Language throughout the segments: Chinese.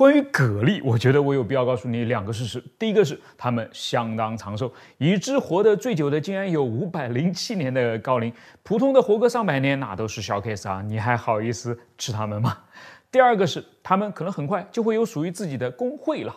关于蛤蜊，我觉得我有必要告诉你两个事实。第一个是它们相当长寿，已知活得最久的竟然有五百零七年的高龄，普通的活个上百年那都是小 case 啊！你还好意思吃它们吗？第二个是它们可能很快就会有属于自己的工会了，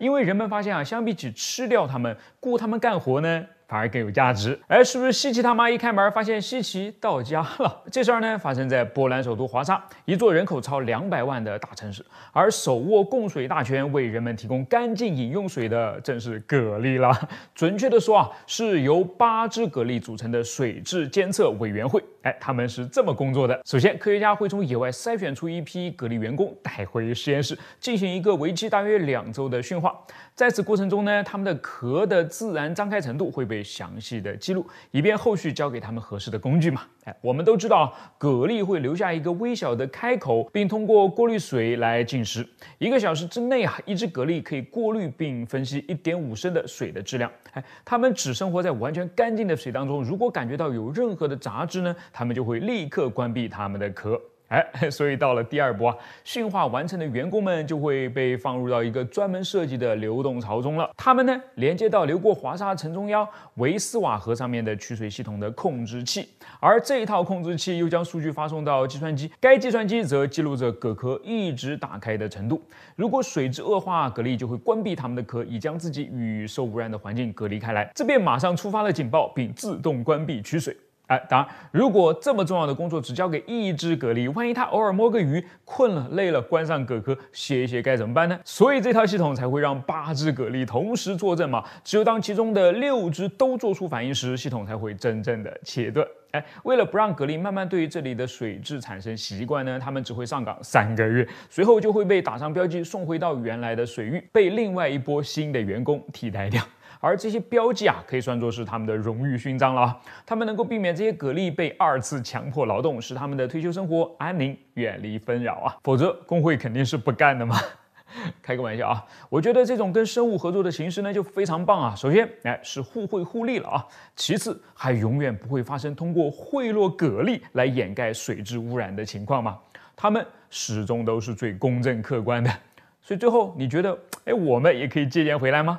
因为人们发现啊，相比起吃掉它们，雇它们干活呢。反而更有价值。哎，是不是西奇他妈一开门发现西奇到家了？这事儿呢，发生在波兰首都华沙，一座人口超两百万的大城市。而手握供水大权，为人们提供干净饮用水的，正是蛤蜊啦。准确的说啊，是由八只蛤蜊组成的水质监测委员会。哎，他们是这么工作的：首先，科学家会从野外筛选出一批蛤蜊员工，带回实验室，进行一个为期大约两周的驯化。在此过程中呢，他们的壳的自然张开程度会被。详细的记录，以便后续交给他们合适的工具嘛？哎，我们都知道蛤蜊会留下一个微小的开口，并通过过滤水来进食。一个小时之内啊，一只蛤蜊可以过滤并分析一点五升的水的质量。哎，它们只生活在完全干净的水当中。如果感觉到有任何的杂质呢，它们就会立刻关闭它们的壳。哎，所以到了第二步啊，驯化完成的员工们就会被放入到一个专门设计的流动槽中了。他们呢，连接到流过华沙城中央维斯瓦河上面的取水系统的控制器，而这一套控制器又将数据发送到计算机，该计算机则记录着蛤壳一直打开的程度。如果水质恶化，蛤蜊就会关闭它们的壳，以将自己与受污染的环境隔离开来，这便马上触发了警报，并自动关闭取水。哎，当然，如果这么重要的工作只交给一只蛤蜊，万一它偶尔摸个鱼，困了累了，关上蛤壳歇一歇，该怎么办呢？所以这套系统才会让八只蛤蜊同时作证嘛。只有当其中的六只都做出反应时，系统才会真正的切断。哎，为了不让蛤蜊慢慢对于这里的水质产生习惯呢，它们只会上岗三个月，随后就会被打上标记，送回到原来的水域，被另外一波新的员工替代掉。而这些标记啊，可以算作是他们的荣誉勋章了。他们能够避免这些蛤蜊被二次强迫劳动，使他们的退休生活安宁，远离纷扰啊。否则，工会肯定是不干的嘛。开个玩笑啊，我觉得这种跟生物合作的形式呢，就非常棒啊。首先，哎，是互惠互利了啊。其次，还永远不会发生通过贿赂蛤蜊来掩盖水质污染的情况嘛。他们始终都是最公正客观的。所以最后，你觉得，哎，我们也可以借鉴回来吗？